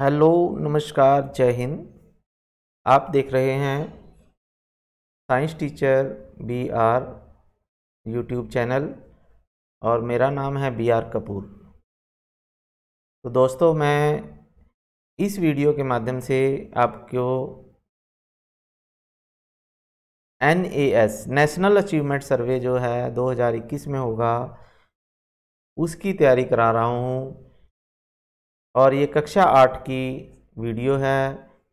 hello नमस्कार जय हिंद आप देख रहे हैं science teacher B R YouTube channel और मेरा नाम है बी आर कपूर तो दोस्तों मैं इस वीडियो के माध्यम से आपको N A S national achievement survey जो है 2021 में होगा उसकी तैयारी करा रहा हूँ और ये कक्षा आठ की वीडियो है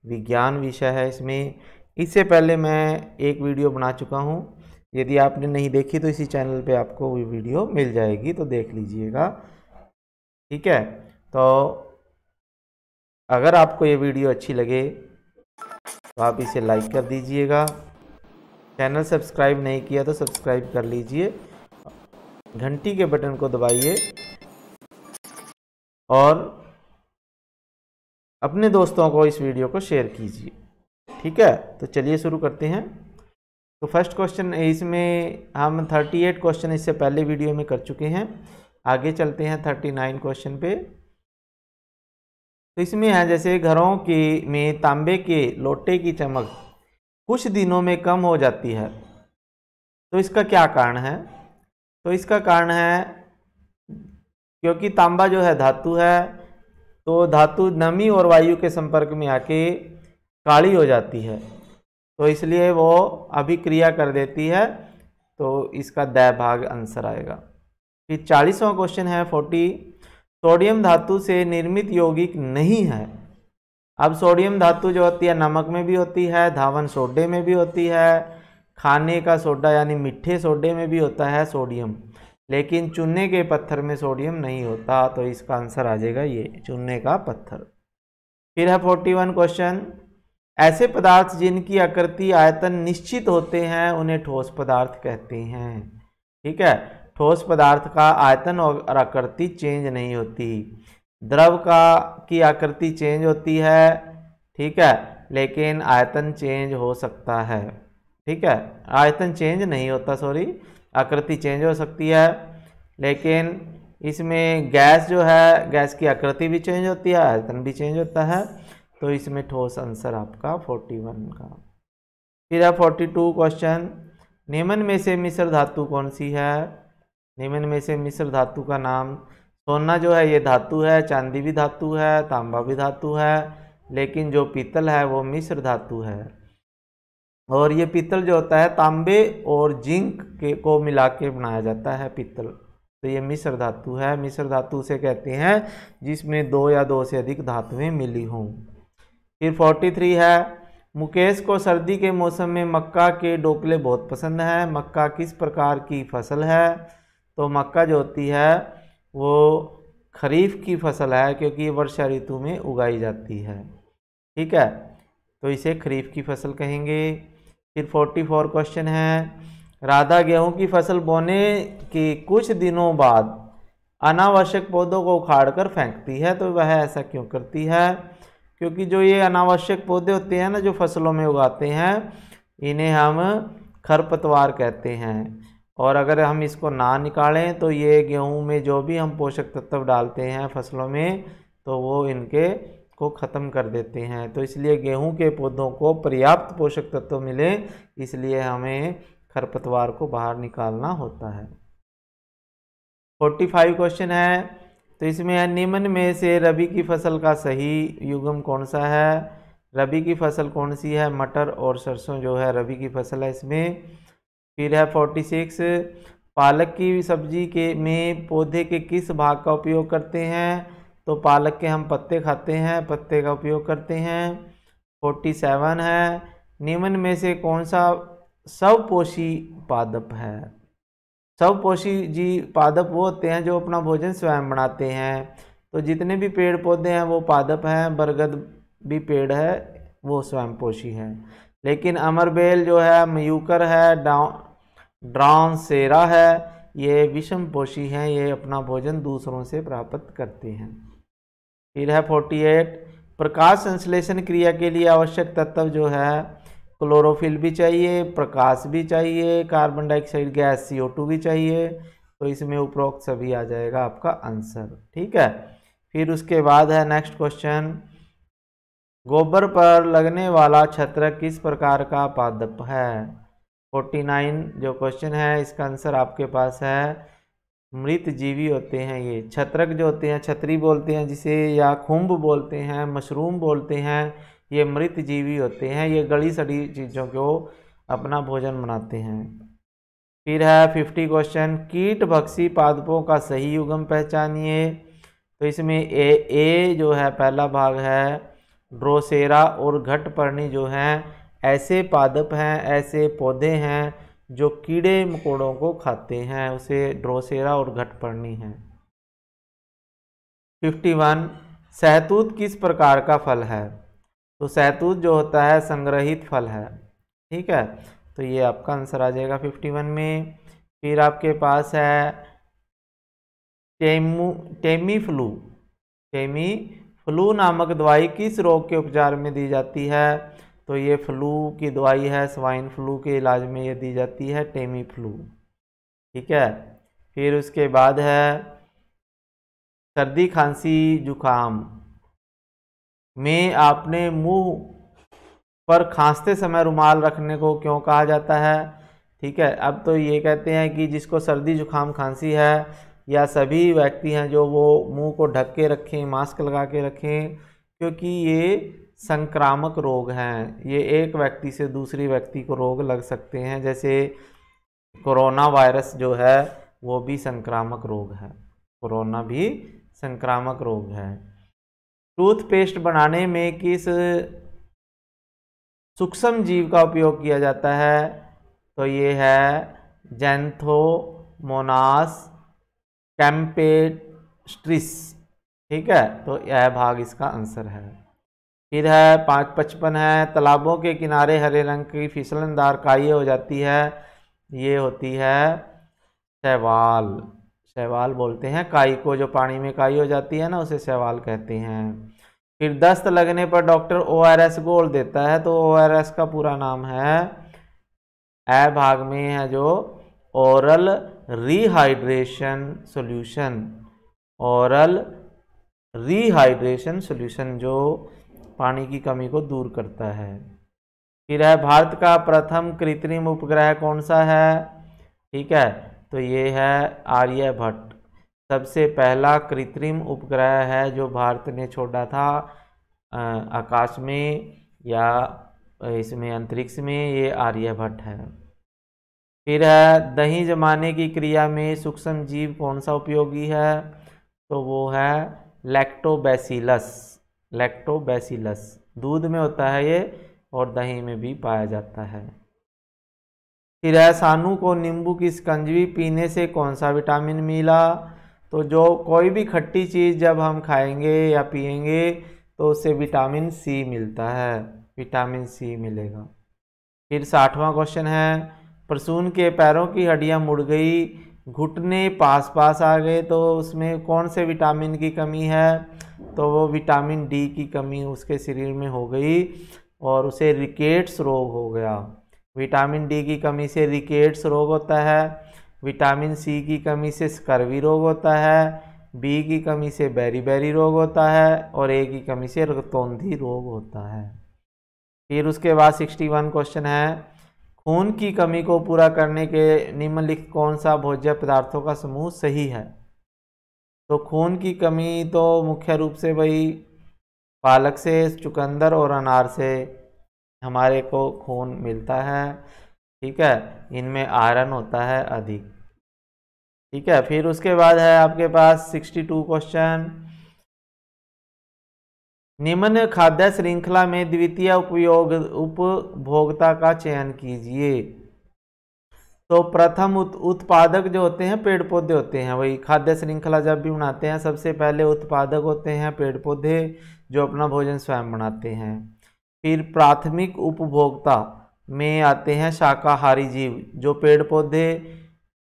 विज्ञान विषय है इसमें इससे पहले मैं एक वीडियो बना चुका हूँ यदि आपने नहीं देखी तो इसी चैनल पे आपको वो वीडियो मिल जाएगी तो देख लीजिएगा ठीक है तो अगर आपको ये वीडियो अच्छी लगे तो आप इसे लाइक कर दीजिएगा चैनल सब्सक्राइब नहीं किया तो सब्सक्राइब कर लीजिए घंटी के बटन को दबाइए और अपने दोस्तों को इस वीडियो को शेयर कीजिए ठीक है तो चलिए शुरू करते हैं तो फर्स्ट क्वेश्चन इसमें हम 38 क्वेश्चन इससे पहले वीडियो में कर चुके हैं आगे चलते हैं 39 क्वेश्चन पे तो इसमें है जैसे घरों के में तांबे के लोटे की चमक कुछ दिनों में कम हो जाती है तो इसका क्या कारण है तो इसका कारण है क्योंकि तांबा जो है धातु है तो धातु नमी और वायु के संपर्क में आके काली हो जाती है तो इसलिए वो अभिक्रिया कर देती है तो इसका दय भाग आंसर आएगा फिर चालीसवा क्वेश्चन है फोर्टी सोडियम धातु से निर्मित यौगिक नहीं है अब सोडियम धातु जो होती है नमक में भी होती है धावन सोडे में भी होती है खाने का सोडा यानी मिठे सोडे में भी होता है सोडियम लेकिन चुनने के पत्थर में सोडियम नहीं होता तो इसका आंसर आ जाएगा ये चूने का पत्थर फिर है फोर्टी वन क्वेश्चन ऐसे पदार्थ जिनकी आकृति आयतन निश्चित होते हैं उन्हें ठोस पदार्थ कहते हैं ठीक है ठोस पदार्थ का आयतन और आकृति चेंज नहीं होती द्रव का की आकृति चेंज होती है ठीक है लेकिन आयतन चेंज हो सकता है ठीक है आयतन चेंज नहीं होता सॉरी आकृति चेंज हो सकती है लेकिन इसमें गैस जो है गैस की आकृति भी चेंज होती है आयतन भी चेंज होता है तो इसमें ठोस आंसर आपका फोर्टी वन का फिर है फोर्टी टू क्वेश्चन निम्न में से मिश्र धातु कौन सी है निम्न में से मिश्र धातु का नाम सोना जो है ये धातु है चांदी भी धातु है तांबा भी धातु है लेकिन जो पीतल है वो मिश्र धातु है और ये पीतल जो होता है तांबे और जिंक के को मिला के बनाया जाता है पीतल तो ये मिश्र धातु है मिश्र धातु से कहते हैं जिसमें दो या दो से अधिक धातुएं मिली हों फिर फोर्टी थ्री है मुकेश को सर्दी के मौसम में मक्का के डोकले बहुत पसंद हैं मक्का किस प्रकार की फसल है तो मक्का जो होती है वो खरीफ की फसल है क्योंकि ये वर्षा ऋतु में उगाई जाती है ठीक है तो इसे खरीफ की फसल कहेंगे फिर फोर्टी फोर क्वेश्चन है राधा गेहूं की फसल बोने के कुछ दिनों बाद अनावश्यक पौधों को उखाड़कर फेंकती है तो वह ऐसा क्यों करती है क्योंकि जो ये अनावश्यक पौधे होते हैं ना जो फसलों में उगाते हैं इन्हें हम खरपतवार कहते हैं और अगर हम इसको ना निकालें तो ये गेहूं में जो भी हम पोषक तत्व डालते हैं फसलों में तो वो इनके को ख़त्म कर देते हैं तो इसलिए गेहूं के पौधों को पर्याप्त पोषक तत्व मिले इसलिए हमें खरपतवार को बाहर निकालना होता है फोर्टी फाइव क्वेश्चन है तो इसमें निम्न में से रबी की फसल का सही युगम कौन सा है रबी की फसल कौन सी है मटर और सरसों जो है रबी की फसल है इसमें फिर है फोर्टी सिक्स पालक की सब्जी के में पौधे के किस भाग का उपयोग करते हैं तो पालक के हम पत्ते खाते हैं पत्ते का उपयोग करते हैं फोर्टी सेवन है निम्न में से कौन सा सवपोशी पादप है सवपोशी जी पादप वो होते हैं जो अपना भोजन स्वयं बनाते हैं तो जितने भी पेड़ पौधे हैं वो पादप हैं बरगद भी पेड़ है वो स्वयं पोषी है लेकिन अमरबेल जो है मयूकर है ड्राउन सेरा है ये विषम पोषी हैं ये अपना भोजन दूसरों से प्राप्त करते हैं फिर है फोर्टी एट प्रकाश संश्लेषण क्रिया के लिए आवश्यक तत्व जो है क्लोरोफिल भी चाहिए प्रकाश भी चाहिए कार्बन डाइऑक्साइड गैस सी भी चाहिए तो इसमें उपरोक्त सभी आ जाएगा आपका आंसर ठीक है फिर उसके बाद है नेक्स्ट क्वेश्चन गोबर पर लगने वाला छत्र किस प्रकार का पादप है 49 जो क्वेश्चन है इसका आंसर आपके पास है मृत जीवी होते हैं ये छत्रक जो होते हैं छतरी बोलते हैं जिसे या खुम्ब बोलते हैं मशरूम बोलते हैं ये मृत जीवी होते हैं ये गली सड़ी चीज़ों को अपना भोजन बनाते हैं फिर है फिफ्टी क्वेश्चन कीट भक्षी पादपों का सही युगम पहचानिए तो इसमें ए ए जो है पहला भाग है ड्रोसेरा और घटपर्णी जो हैं ऐसे पादप हैं ऐसे पौधे हैं जो कीड़े मकोड़ों को खाते हैं उसे ड्रोसेरा और घटपर्णी है फिफ्टी वन सहतूत किस प्रकार का फल है तो सहतूत जो होता है संग्रहित फल है ठीक है तो ये आपका आंसर आ जाएगा फिफ्टी वन में फिर आपके पास है टेमू टेमी फ्लू टेमी फ्लू नामक दवाई किस रोग के उपचार में दी जाती है तो ये फ्लू की दवाई है स्वाइन फ्लू के इलाज में ये दी जाती है टेमी फ्लू ठीक है फिर उसके बाद है सर्दी खांसी जुकाम में आपने मुंह पर खांसते समय रुमाल रखने को क्यों कहा जाता है ठीक है अब तो ये कहते हैं कि जिसको सर्दी जुकाम खांसी है या सभी व्यक्ति हैं जो वो मुंह को ढक के रखें मास्क लगा के रखें क्योंकि ये संक्रामक रोग हैं ये एक व्यक्ति से दूसरी व्यक्ति को रोग लग सकते हैं जैसे कोरोना वायरस जो है वो भी संक्रामक रोग है कोरोना भी संक्रामक रोग है टूथपेस्ट बनाने में किस सूक्ष्म जीव का उपयोग किया जाता है तो ये है जैंथोमोनास कैम्पेस्ट्रिस ठीक है तो यह भाग इसका आंसर है फिर है पाँच पचपन है तालाबों के किनारे हरे रंग की फिसलनदार काई हो जाती है ये होती है शैवाल शैवाल बोलते हैं काई को जो पानी में काई हो जाती है ना उसे शैवाल कहते हैं फिर दस्त लगने पर डॉक्टर ओ आर एस गोल देता है तो ओ आर एस का पूरा नाम है ए भाग में है जो oral rehydration solution oral rehydration solution जो पानी की कमी को दूर करता है फिर है भारत का प्रथम कृत्रिम उपग्रह कौन सा है ठीक है तो ये है आर्यभट्ट सबसे पहला कृत्रिम उपग्रह है जो भारत ने छोड़ा था आकाश में या इसमें अंतरिक्ष में ये आर्यभट्ट है फिर है दही जमाने की क्रिया में सूक्ष्म जीव कौन सा उपयोगी है तो वो है लैक्टोबैसिलस लैक्टोबैसिलस दूध में होता है ये और दही में भी पाया जाता है फिर ऐसानू को नींबू की स्कंजवी पीने से कौन सा विटामिन मिला तो जो कोई भी खट्टी चीज़ जब हम खाएंगे या पिएंगे तो उससे विटामिन सी मिलता है विटामिन सी मिलेगा फिर साठवां क्वेश्चन है परसून के पैरों की हड्डियां मुड़ गई घुटने पास पास आ गए तो उसमें कौन से विटामिन की कमी है तो वो विटामिन डी की कमी उसके शरीर में हो गई और उसे रिकेट्स रोग हो गया विटामिन डी की कमी से रिकेट्स रोग होता है विटामिन सी की कमी से स्कर्वी रोग होता है बी की कमी से बैरी बैरी रोग होता है और ए की कमी से रतौंधी रोग होता है फिर उसके बाद सिक्सटी वन क्वेश्चन है खून की कमी को पूरा करने के निम्नलिखित कौन सा भोज्य पदार्थों का समूह सही है तो खून की कमी तो मुख्य रूप से भाई पालक से चुकंदर और अनार से हमारे को खून मिलता है ठीक है इनमें आयरन होता है अधिक ठीक है फिर उसके बाद है आपके पास 62 क्वेश्चन निम्न खाद्य श्रृंखला में द्वितीय उपयोग उपभोक्ता का चयन कीजिए तो प्रथम उत, उत्पादक जो होते हैं पेड़ पौधे होते हैं वही खाद्य श्रृंखला जब भी बनाते हैं सबसे पहले उत्पादक होते हैं पेड़ पौधे जो अपना भोजन स्वयं बनाते हैं फिर प्राथमिक उपभोक्ता में आते हैं शाकाहारी जीव जो पेड़ पौधे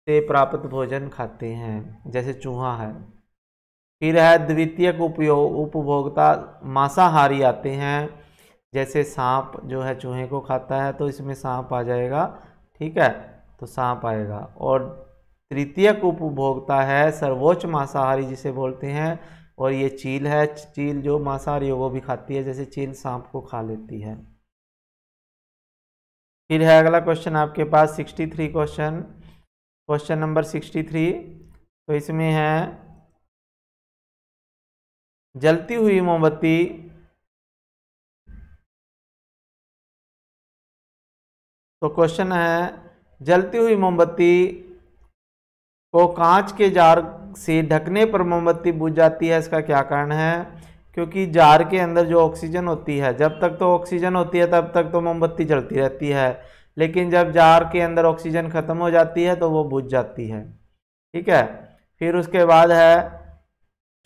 से प्राप्त भोजन खाते हैं जैसे चूहा है फिर है द्वितीय उपयोग उपभोक्ता मांसाहारी आते हैं जैसे सांप जो है चूहे को खाता है तो इसमें सांप आ जाएगा ठीक है तो सांप आएगा और तृतीय उपभोक्ता है सर्वोच्च मांसाहारी जिसे बोलते हैं और ये चील है चील जो हो वो भी खाती है जैसे चील सांप को खा लेती है फिर है अगला क्वेश्चन आपके पास sixty three question question number sixty three तो इसमें है जलती हुई मोमबत्ती तो क्वेश्चन है जलती हुई मोमबत्ती को कांच के जार से ढकने पर मोमबत्ती बुझ जाती है इसका क्या कारण है क्योंकि जार के अंदर जो ऑक्सीजन होती है जब तक तो ऑक्सीजन होती है तब तक तो मोमबत्ती जलती रहती है लेकिन जब जार के अंदर ऑक्सीजन ख़त्म हो जाती है तो वो बुझ जाती है ठीक है फिर उसके बाद है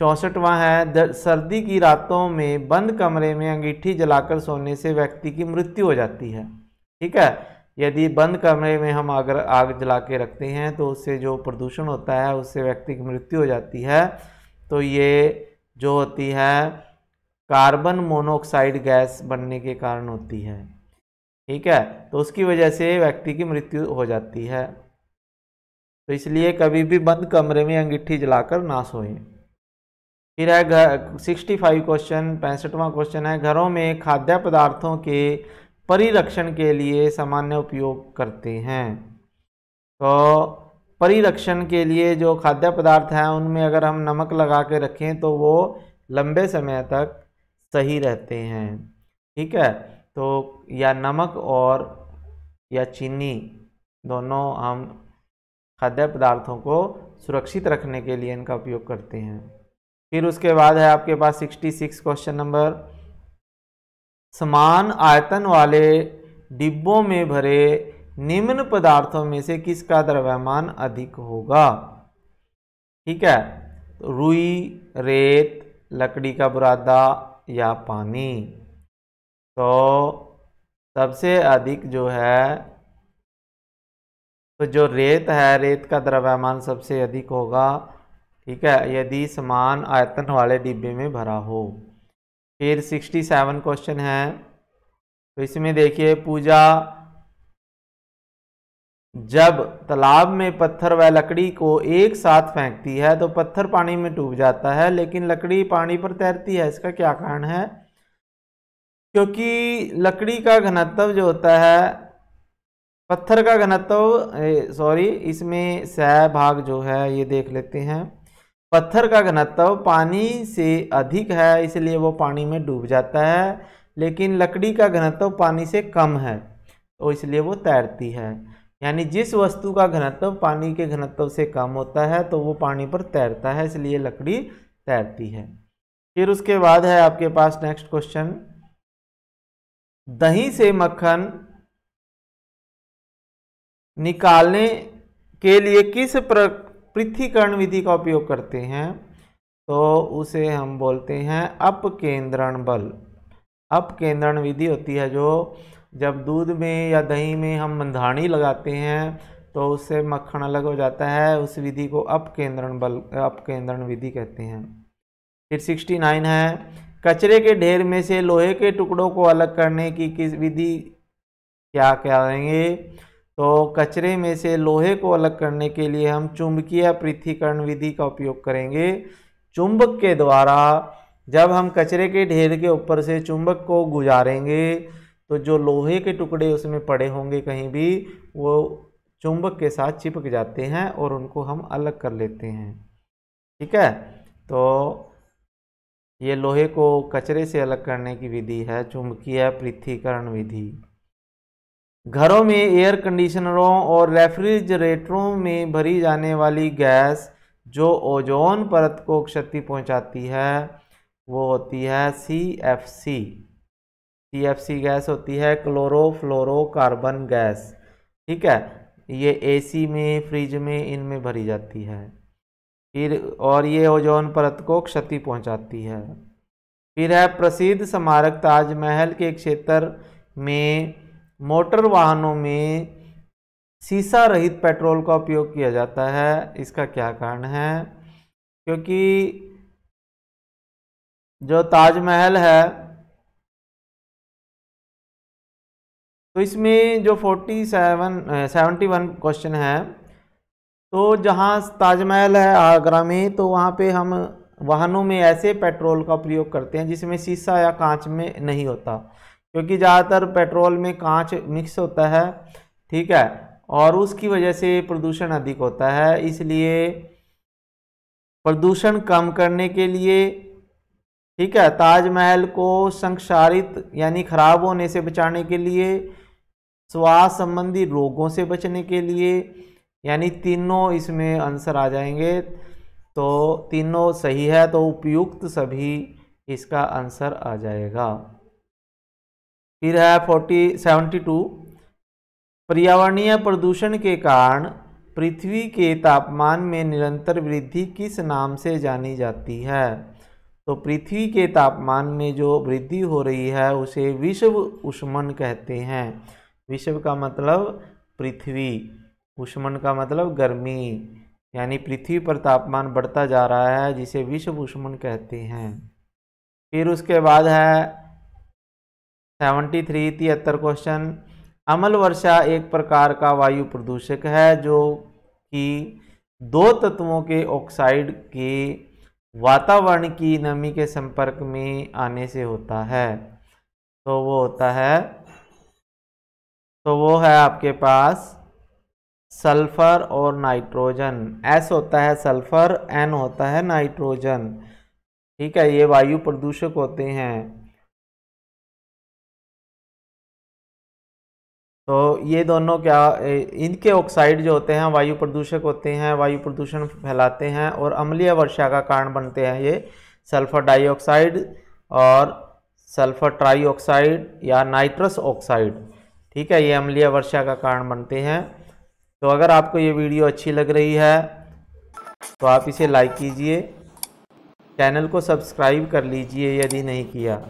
चौंसठवा है सर्दी की रातों में बंद कमरे में अंगीठी जलाकर सोने से व्यक्ति की मृत्यु हो जाती है ठीक है यदि बंद कमरे में हम अगर आग जला के रखते हैं तो उससे जो प्रदूषण होता है उससे व्यक्ति की मृत्यु हो जाती है तो ये जो होती है कार्बन मोनोऑक्साइड गैस बनने के कारण होती है ठीक है तो उसकी वजह से व्यक्ति की मृत्यु हो जाती है तो इसलिए कभी भी बंद कमरे में अंगीठी जलाकर ना सोएं फिर है घर सिक्सटी फाइव क्वेश्चन पैंसठवां क्वेश्चन है घरों में खाद्य पदार्थों के परिरक्षण के लिए सामान्य उपयोग करते हैं तो परिरक्षण के लिए जो खाद्य पदार्थ हैं उनमें अगर हम नमक लगा के रखें तो वो लंबे समय तक सही रहते हैं ठीक है तो या नमक और या चीनी दोनों हम खाद्य पदार्थों को सुरक्षित रखने के लिए इनका उपयोग करते हैं फिर उसके बाद है आपके पास 66 क्वेश्चन नंबर समान आयतन वाले डिब्बों में भरे निम्न पदार्थों में से किसका द्रव्यमान अधिक होगा ठीक है तो रुई रेत लकड़ी का बुरादा या पानी तो सबसे अधिक जो है तो जो रेत है रेत का द्रव्यमान सबसे अधिक होगा ठीक है यदि समान आयतन वाले डिब्बे में भरा हो फिर 67 क्वेश्चन है तो इसमें देखिए पूजा जब तालाब में पत्थर व लकड़ी को एक साथ फेंकती है तो पत्थर पानी में डूब जाता है लेकिन लकड़ी पानी पर तैरती है इसका क्या कारण है क्योंकि लकड़ी का घनत्व जो होता है पत्थर का घनत्व सॉरी इसमें सह भाग जो है ये देख लेते हैं पत्थर का घनत्व पानी से अधिक है इसलिए वो पानी में डूब जाता है लेकिन लकड़ी का घनत्व पानी से कम है तो इसलिए वो तैरती है यानी जिस वस्तु का घनत्व पानी के घनत्व से कम होता है तो वो पानी पर तैरता है इसलिए लकड़ी तैरती है फिर उसके बाद है आपके पास नेक्स्ट क्वेश्चन दही से मक्खन निकालने के लिए किस प्र पृथ्वीकरण विधि का उपयोग करते हैं तो उसे हम बोलते हैं अपकेंद्रण बल अपकेंद्रण विधि होती है जो जब दूध में या दही में हम मंधाणी लगाते हैं तो उससे मक्खन अलग हो जाता है उस विधि को अपकेंद्रण बल अपकेंद्रण विधि कहते हैं फिर सिक्सटी नाइन है कचरे के ढेर में से लोहे के टुकड़ों को अलग करने की किस विधि क्या कहेंगे तो कचरे में से लोहे को अलग करने के लिए हम चुंबकीय पृथ्वीकरण विधि का उपयोग करेंगे चुंबक के द्वारा जब हम कचरे के ढेर के ऊपर से चुंबक को गुजारेंगे तो जो लोहे के टुकड़े उसमें पड़े होंगे कहीं भी वो चुंबक के साथ चिपक जाते हैं और उनको हम अलग कर लेते हैं ठीक है तो ये लोहे को कचरे से अलग करने की विधि है चुंबकीय पृथ्वीकरण विधि घरों में एयर कंडीशनरों और रेफ्रिजरेटरों में भरी जाने वाली गैस जो ओजोन परत को क्षति पहुंचाती है वो होती है C F C C F C gas होती है क्लोरोफ्लोरोकार्बन गैस ठीक है ये एसी में फ्रिज में इनमें भरी जाती है फिर और ये ओजोन परत को क्षति पहुंचाती है फिर है प्रसिद्ध स्मारक ताजमहल के क्षेत्र में मोटर वाहनों में सीसा रहित पेट्रोल का उपयोग किया जाता है इसका क्या कारण है क्योंकि जो ताजमहल है तो इसमें जो forty seven seventy one question है तो जहाँ ताजमहल है आगरा में तो वहाँ पे हम वाहनों में ऐसे पेट्रोल का प्रयोग करते हैं जिसमें शीशा या कांच में नहीं होता क्योंकि ज़्यादातर पेट्रोल में कांच मिक्स होता है ठीक है और उसकी वजह से प्रदूषण अधिक होता है इसलिए प्रदूषण कम करने के लिए ठीक है ताजमहल को संक्षारित यानी खराब होने से बचाने के लिए स्वास्थ्य संबंधी रोगों से बचने के लिए यानी तीनों इसमें आंसर आ जाएंगे तो तीनों सही है तो उपयुक्त सभी इसका आंसर आ जाएगा फिर है फोर्टी सेवेंटी टू पर्यावरणीय प्रदूषण के कारण पृथ्वी के तापमान में निरंतर वृद्धि किस नाम से जानी जाती है तो पृथ्वी के तापमान में जो वृद्धि हो रही है उसे विश्व उष्मन कहते हैं विश्व का मतलब पृथ्वी उष्मन का मतलब गर्मी यानी पृथ्वी पर तापमान बढ़ता जा रहा है जिसे विश्व उष्मन कहते हैं फिर उसके बाद है सेवेंटी थ्री तिहत्तर क्वेश्चन अमल वर्षा एक प्रकार का वायु प्रदूषक है जो कि दो तत्वों के ऑक्साइड के वातावरण की नमी के संपर्क में आने से होता है तो वो होता है तो वो है आपके पास सल्फर और नाइट्रोजन एस होता है सल्फर एन होता है नाइट्रोजन ठीक है ये वायु प्रदूषक होते हैं तो ये दोनों क्या इनके ऑक्साइड जो होते हैं वायु प्रदूषक होते हैं वायु प्रदूषण फैलाते हैं और अम्लीय वर्षा का कारण बनते हैं ये सल्फ़र डाइऑक्साइड और सल्फ़र ट्राईऑक्साइड या नाइट्रस ऑक्साइड ठीक है ये अम्लीय वर्षा का कारण बनते हैं तो अगर आपको ये वीडियो अच्छी लग रही है तो आप इसे लाइक कीजिए चैनल को सब्सक्राइब कर लीजिए यदि नहीं किया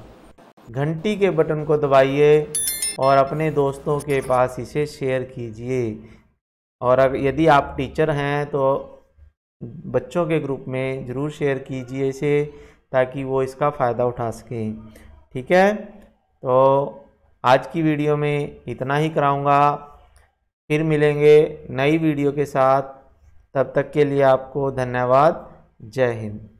घंटी के बटन को दबाइए और अपने दोस्तों के पास इसे शेयर कीजिए और अब यदि आप टीचर हैं तो बच्चों के ग्रुप में ज़रूर शेयर कीजिए इसे ताकि वो इसका फ़ायदा उठा सकें ठीक है तो आज की वीडियो में इतना ही कराऊंगा फिर मिलेंगे नई वीडियो के साथ तब तक के लिए आपको धन्यवाद जय हिंद